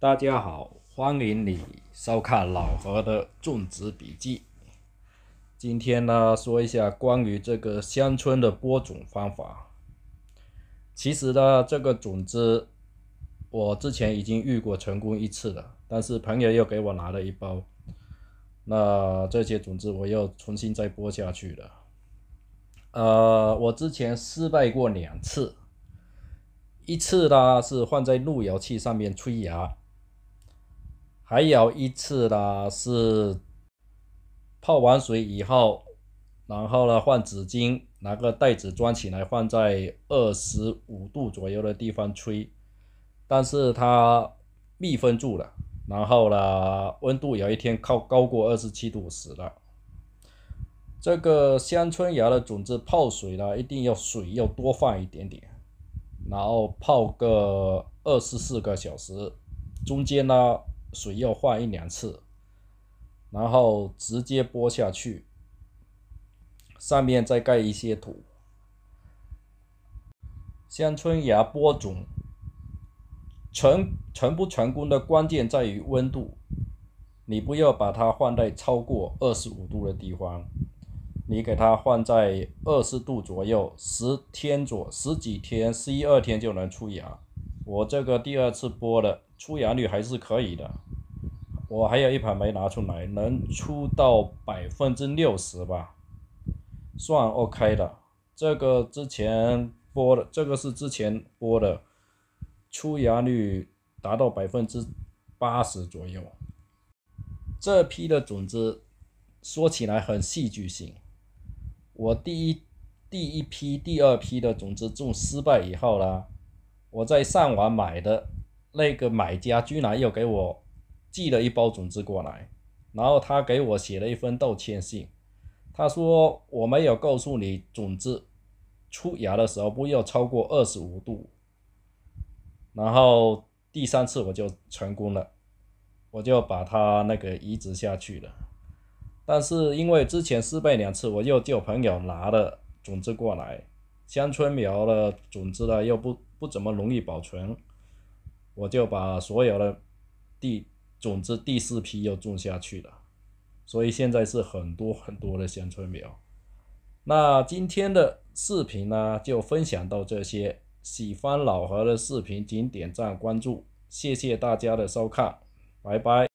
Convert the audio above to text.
大家好，欢迎你收看老何的种植笔记。今天呢，说一下关于这个香椿的播种方法。其实呢，这个种子我之前已经遇过成功一次了，但是朋友又给我拿了一包，那这些种子我又重新再播下去了。呃，我之前失败过两次，一次呢是放在路由器上面催芽。还有一次呢，是泡完水以后，然后呢换纸巾，拿个袋子装起来，放在二十五度左右的地方吹。但是它密封住了，然后呢温度有一天靠高过二十七度死了。这个香椿芽的种子泡水呢，一定要水要多放一点点，然后泡个二十四个小时，中间呢。水要换一两次，然后直接播下去，上面再盖一些土。香椿芽播种成成不成功的关键在于温度，你不要把它放在超过二十五度的地方，你给它放在二十度左右，十天左十几天，十一二天就能出芽。我这个第二次播的出芽率还是可以的。我还有一盘没拿出来，能出到百分之六十吧，算 OK 的。这个之前播的，这个是之前播的，出芽率达到百分之八十左右。这批的种子说起来很戏剧性，我第一、第一批、第二批的种子种失败以后呢，我在上网买的那个买家居然又给我。寄了一包种子过来，然后他给我写了一封道歉信。他说我没有告诉你种子出芽的时候不要超过二十五度。然后第三次我就成功了，我就把它那个移植下去了。但是因为之前失败两次，我又叫朋友拿了种子过来。乡村苗的种子呢又不不怎么容易保存，我就把所有的地。总之，第四批要种下去了，所以现在是很多很多的香椿苗。那今天的视频呢，就分享到这些。喜欢老何的视频，请点赞关注，谢谢大家的收看，拜拜。